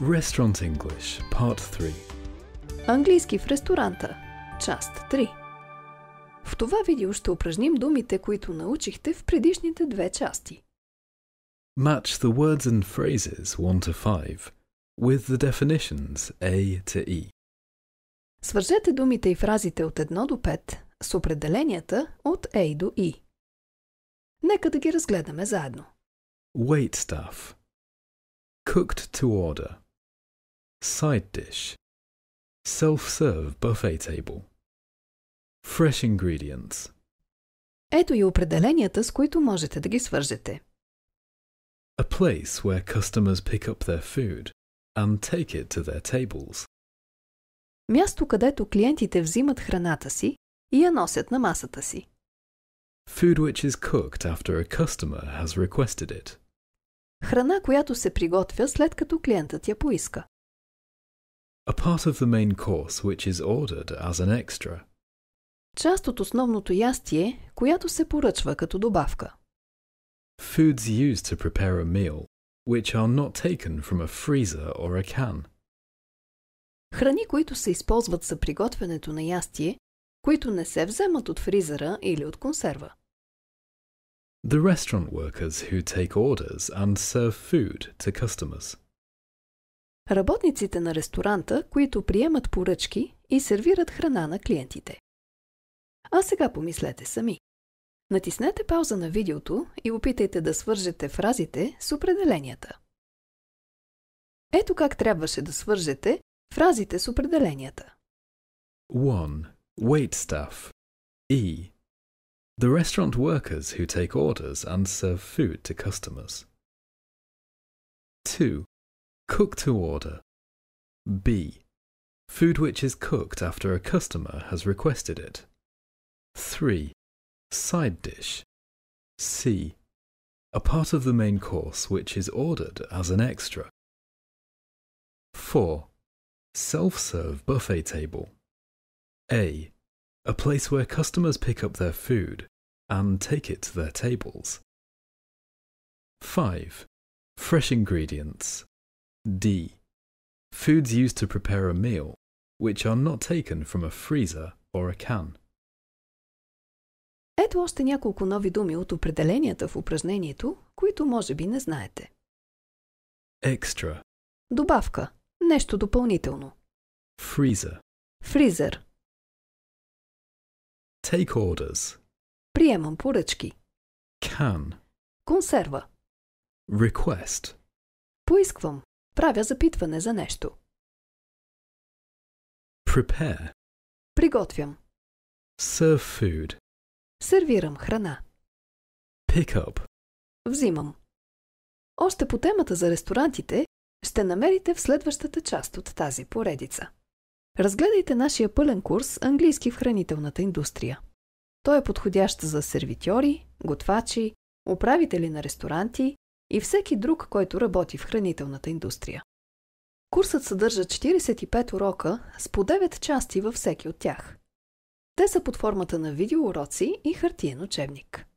Restaurant English, Part 3 Английски в ресторанта, част 3 В това видео ще упражним думите, които научихте в предишните две части. Match the words and phrases 1 to 5 with the definitions A to E. Свържете думите и фразите от 1 до 5 с определенията от A до E. Нека да ги разгледаме заедно. Wait staff Cooked to order – Side dish. Self serve buffet table. Fresh ingredients. Ето и определенията, с които можете да ги свържете. A place where customers pick up their food and take it to their tables. Място, където клиентите взимат храната си и я носят на масата си. Food which is cooked after a customer has requested it. Храна, която се приготвя след като клиентът я поиска. a part of the main course which is ordered as an extra. Част от основното ястие, която се поръчва като добавка. Foods used to prepare a meal, which are not taken from a freezer or a can. Храни, които се използват за приготвянето на ястие, които не се вземат от фризера или от консерва. The restaurant workers who take orders and serve food to customers. Работниците на ресторанта, които приемат поръчки и сервират храна на клиентите. А сега помислете сами. Натиснете пауза на видеото и опитайте да свържете фразите с определенията. Ето как трябваше да свържете фразите с определенията. 1. Wait staff. E. The restaurant workers who take orders and serve food to customers. 2. Cook to order. B. Food which is cooked after a customer has requested it. 3. Side dish. C. A part of the main course which is ordered as an extra. 4. Self serve buffet table. A. A place where customers pick up their food and take it to their tables. 5. Fresh ingredients. D. Foods used to prepare a meal, which are not taken from a freezer or a can. Ето още няколко нови думи от определенията в упражнението, които може би не знаете. Extra. Добавка. Нещо допълнително. Freezer. Freezer. Take orders. Приемам поръчки. Can. Консерва. Request. Поисквам. Правя запитване за нещо. Prepare. Приготвям. Serve food. Сервирам храна. Pick up. Взимам. Още по темата за ресторантите ще намерите в следващата част от тази поредица. Разгледайте нашия пълен курс Английски в хранителната индустрия. Той е подходящ за сервитьори, готвачи, управители на ресторанти, и всеки друг, който работи в хранителната индустрия. Курсът съдържа 45 урока с по 9 части във всеки от тях. Те са под формата на видеоуроци и хартиен учебник.